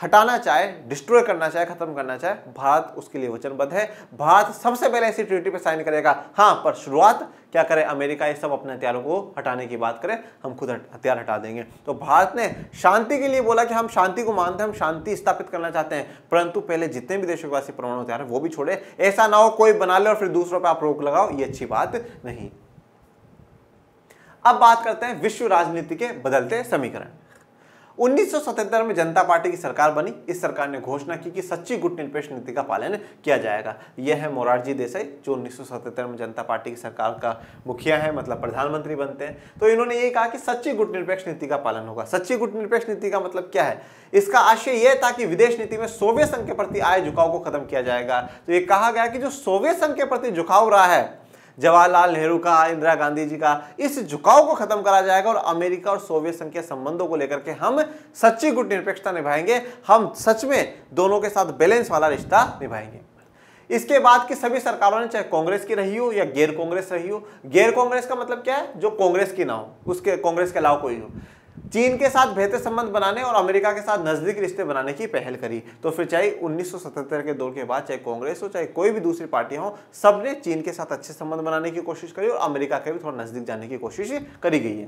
हटाना चाहे डिस्ट्रॉय करना चाहे खत्म करना चाहे भारत उसके लिए वचनबद्ध है भारत सबसे पहले ऐसी ट्रिटी पर साइन करेगा हाँ पर शुरुआत क्या करे अमेरिका ये सब अपने हथियारों को हटाने की बात करे हम खुद हथियार हटा देंगे तो भारत ने शांति के लिए बोला कि हम शांति को मानते हैं हम शांति स्थापित करना चाहते हैं परंतु पहले जितने भी देशों के पास परमाणु हथियार है वो भी छोड़े ऐसा ना हो कोई बना ले और फिर दूसरों पर आप रोक लगाओ ये अच्छी बात नहीं अब बात करते हैं विश्व राजनीति के बदलते समीकरण 1977 में जनता पार्टी की सरकार बनी इस सरकार ने घोषणा की कि सच्ची गुट निरपेक्ष नीति का पालन किया जाएगा यह है मोरारजी देसाई जो 1977 में जनता पार्टी की सरकार का मुखिया है मतलब प्रधानमंत्री बनते हैं तो इन्होंने ये कहा कि सच्ची गुट निरपेक्ष नीति का पालन होगा सच्ची गुट निरपेक्ष नीति का मतलब क्या है इसका आशय यह था कि विदेश नीति में सोवियत संघ के प्रति आए झुकाव को खत्म किया जाएगा तो ये कहा गया कि जो सोवियत संघ के प्रति झुकाव रहा है जवाहरलाल नेहरू का इंदिरा गांधी जी का इस झुकाव को खत्म करा जाएगा और अमेरिका और सोवियत संघ के संबंधों को लेकर के हम सच्ची गुट निरपेक्षता निभाएंगे हम सच में दोनों के साथ बैलेंस वाला रिश्ता निभाएंगे इसके बाद की सभी सरकारों ने चाहे कांग्रेस की रही हो या गैर कांग्रेस रही हो गैर कांग्रेस का मतलब क्या है जो कांग्रेस की ना हो उसके कांग्रेस के अलावा कोई हो चीन के साथ बेहतर संबंध बनाने और अमेरिका के साथ नजदीकी रिश्ते बनाने की पहल करी तो फिर चाहे 1977 के दौर के बाद चाहे कांग्रेस हो चाहे कोई भी दूसरी पार्टी हो सब ने चीन के साथ अच्छे संबंध बनाने की कोशिश करी और अमेरिका के भी थोड़ा नजदीक जाने की कोशिश करी गई है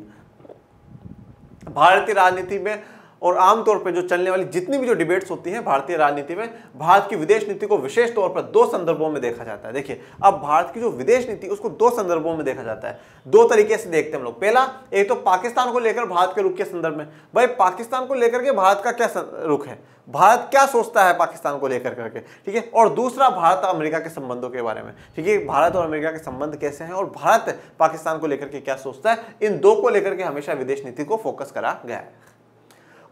भारतीय राजनीति में और आमतौर पर जो चलने वाली जितनी भी जो डिबेट्स होती हैं भारतीय राजनीति में भारत की विदेश नीति को विशेष तौर पर दो संदर्भों में देखा जाता है देखिए अब भारत की जो विदेश नीति उसको दो संदर्भों में देखा जाता है दो तरीके से देखते हैं हम लोग पहला एक तो पाकिस्तान को लेकर भारत के रुख के संदर्भ में भाई पाकिस्तान को लेकर के भारत का क्या रुख है भारत क्या सोचता है पाकिस्तान को लेकर करके ठीक है और दूसरा भारत और अमेरिका के संबंधों के बारे में ठीक है भारत और अमेरिका के संबंध कैसे हैं और भारत पाकिस्तान को लेकर के क्या सोचता है इन दो को लेकर के हमेशा विदेश नीति को फोकस करा गया है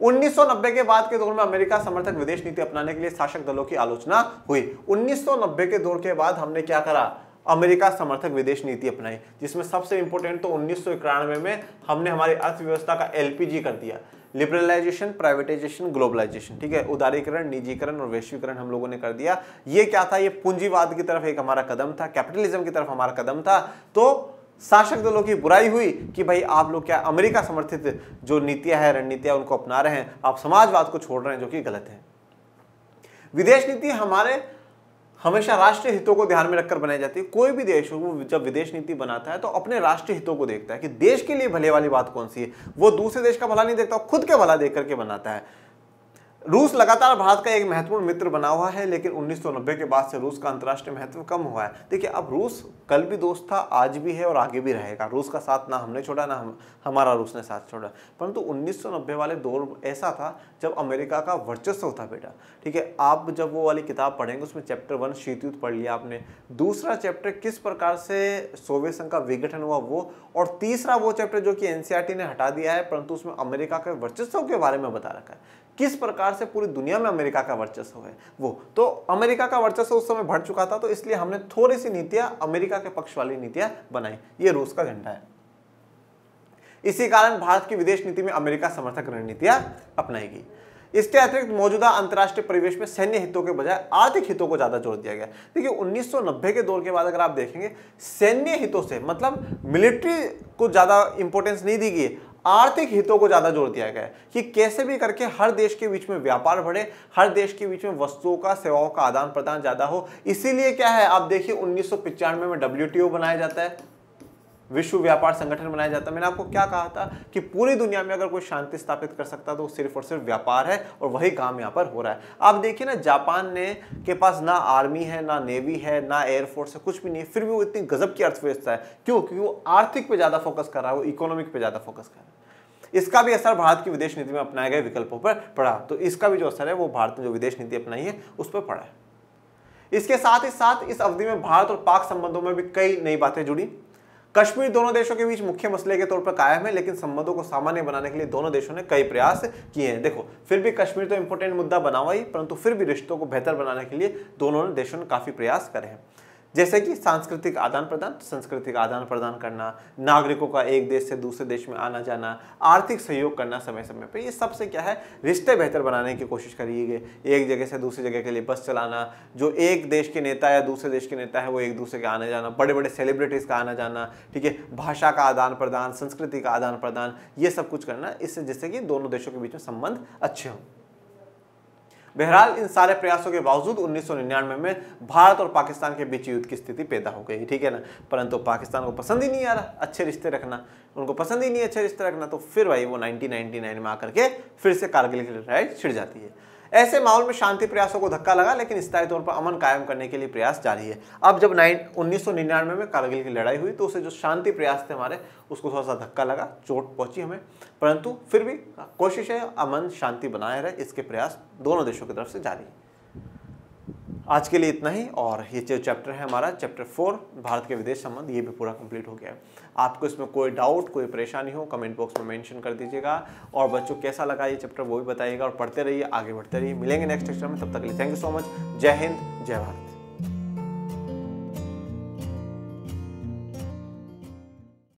1990 के बाद के दौर में अमेरिका समर्थक विदेश नीति अपनाने के लिए शासक दलों की आलोचना हुई 1990 के दौर के बाद हमने क्या करा अमेरिका समर्थक विदेश नीति अपनाई जिसमें सबसे इंपॉर्टेंट तो उन्नीस में हमने हमारी अर्थव्यवस्था का एलपीजी कर दिया लिबरलाइजेशन प्राइवेटाइजेशन ग्लोबलाइजेशन ठीक है उदारीकरण निजीकरण और वैश्वीकरण हम लोगों ने कर दिया ये क्या था ये पूंजीवाद की तरफ एक हमारा कदम था कैपिटलिज्म की तरफ हमारा कदम था तो शासक दलों की बुराई हुई कि भाई आप लोग क्या अमेरिका समर्थित जो नीतियां हैं रणनीतियां उनको अपना रहे हैं आप समाजवाद को छोड़ रहे हैं जो कि गलत है विदेश नीति हमारे हमेशा राष्ट्रीय हितों को ध्यान में रखकर बनाई जाती है कोई भी देश हो वो जब विदेश नीति बनाता है तो अपने राष्ट्रीय हितों को देखता है कि देश के लिए भले वाली बात कौन सी है वो दूसरे देश का भला नहीं देखता खुद के भला देख करके बनाता है रूस लगातार भारत का एक महत्वपूर्ण मित्र बना हुआ है लेकिन 1990 के बाद से रूस का अंतर्राष्ट्रीय महत्व कम हुआ है देखिए अब रूस कल भी दोस्त था आज भी है और आगे भी रहेगा रूस का साथ ना हमने छोड़ा ना हम हमारा रूस ने साथ छोड़ा परंतु 1990 वाले दौर ऐसा था जब अमेरिका का वर्चस्व था बेटा ठीक है आप जब वो वाली किताब पढ़ेंगे उसमें चैप्टर वन युद्ध पढ़ लिया आपने दूसरा चैप्टर किस प्रकार से सोवियत संघ का विघटन हुआ वो और तीसरा वो चैप्टर जो कि एन ने हटा दिया है परंतु उसमें अमेरिका के वर्चस्व के बारे में बता रखा है किस प्रकार से पूरी दुनिया में अमेरिका का वर्चस्व है वो तो अमेरिका का वर्चस्व उस समय बढ़ चुका था तो इसलिए हमने थोड़ी सी नीतियां अमेरिका के पक्ष वाली नीतियां बनाई ये रूस का झंडा है इसी कारण भारत की विदेश नीति में अमेरिका समर्थक रणनीतियां अपनाएगी इसके अतिरिक्त मौजूदा अंतर्राष्ट्रीय परिवेश में सैन्य हितों के बजाय आर्थिक हितों को ज्यादा जोर दिया गया देखिए 1990 के दौर के बाद अगर आप देखेंगे सैन्य हितों से मतलब मिलिट्री को ज्यादा इंपोर्टेंस नहीं दी गई आर्थिक हितों को ज़्यादा जोर दिया गया है कि कैसे भी करके हर देश के बीच में व्यापार बढ़े हर देश के बीच में वस्तुओं का सेवाओं का आदान प्रदान ज़्यादा हो इसीलिए क्या है आप देखिए उन्नीस में डब्ल्यू बनाया जाता है विश्व व्यापार संगठन बनाया जाता मैंने आपको क्या कहा था कि पूरी दुनिया में अगर कोई शांति स्थापित कर सकता तो सिर्फ और सिर्फ व्यापार है और वही काम यहाँ पर हो रहा है आप देखिए ना जापान ने के पास ना आर्मी है ना नेवी है ना एयरफोर्स है कुछ भी नहीं है फिर भी वो इतनी गजब की अर्थव्यवस्था है क्यों क्योंकि वो आर्थिक पे ज़्यादा फोकस कर रहा है वो इकोनॉमिक पर ज़्यादा फोकस कर रहा है इसका भी असर भारत की विदेश नीति में अपनाए गए विकल्पों पर पड़ा तो इसका भी जो असर है वो भारत ने जो विदेश नीति अपनाई है उस पर पड़ा है इसके साथ ही साथ इस अवधि में भारत और पाक संबंधों में भी कई नई बातें जुड़ी कश्मीर दोनों देशों के बीच मुख्य मसले के तौर पर कायम है लेकिन संबंधों को सामान्य बनाने के लिए दोनों देशों ने कई प्रयास किए हैं देखो फिर भी कश्मीर तो इंपोर्टेंट मुद्दा बना हुआ ही परंतु फिर भी रिश्तों को बेहतर बनाने के लिए दोनों देशों ने काफी प्रयास करे हैं जैसे कि सांस्कृतिक आदान प्रदान तो सांस्कृतिक आदान प्रदान करना नागरिकों का एक देश से दूसरे देश में आना जाना आर्थिक सहयोग करना समय समय पर ये सबसे क्या है रिश्ते बेहतर बनाने की कोशिश करिए एक जगह से दूसरी जगह के लिए बस चलाना जो एक देश के नेता या दूसरे देश के नेता है वो एक दूसरे के आना जाना बड़े बड़े सेलिब्रिटीज़ का आना जाना ठीक है भाषा का आदान प्रदान संस्कृति का आदान प्रदान ये सब कुछ करना इससे जिससे कि दोनों देशों के बीच में संबंध अच्छे हों बहरहाल इन सारे प्रयासों के बावजूद 1999 में भारत और पाकिस्तान के बीच युद्ध की स्थिति पैदा हो गई ठीक है ना परंतु पाकिस्तान को पसंद ही नहीं आ रहा अच्छे रिश्ते रखना उनको पसंद ही नहीं अच्छे रिश्ते रखना तो फिर भाई वो 1999 में आकर के फिर से कारगिल की लड़ाई छिड़ जाती है ऐसे माहौल में शांति प्रयासों को धक्का लगा लेकिन स्थायी तौर पर अमन कायम करने के लिए प्रयास जारी है अब जब नाइन उन्नीस में कारगिल की लड़ाई हुई तो उसे जो शांति प्रयास थे हमारे उसको थोड़ा सा धक्का लगा चोट पहुंची हमें परंतु फिर भी कोशिश है अमन शांति बनाए रहे इसके प्रयास दोनों देशों की तरफ से जारी है आज के लिए इतना ही और ये जो चैप्टर है हमारा चैप्टर फोर भारत के विदेश संबंध ये भी पूरा कंप्लीट हो गया है आपको इसमें कोई डाउट कोई परेशानी हो कमेंट बॉक्स में मेंशन कर दीजिएगा और बच्चों कैसा लगा ये चैप्टर वो भी बताइएगा और पढ़ते रहिए आगे बढ़ते रहिए मिलेंगे नेक्स्ट लेक्चर में तब तक के लिए थैंक यू सो मच जय हिंद जय भारत